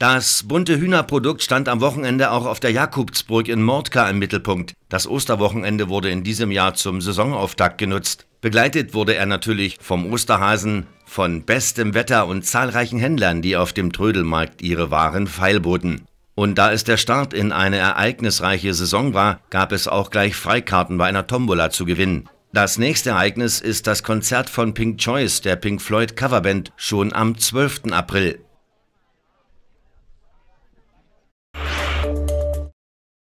Das bunte Hühnerprodukt stand am Wochenende auch auf der Jakobsburg in Mordka im Mittelpunkt. Das Osterwochenende wurde in diesem Jahr zum Saisonauftakt genutzt. Begleitet wurde er natürlich vom Osterhasen, von bestem Wetter und zahlreichen Händlern, die auf dem Trödelmarkt ihre Waren feilboten. Und da es der Start in eine ereignisreiche Saison war, gab es auch gleich Freikarten bei einer Tombola zu gewinnen. Das nächste Ereignis ist das Konzert von Pink Choice, der Pink Floyd Coverband, schon am 12. April.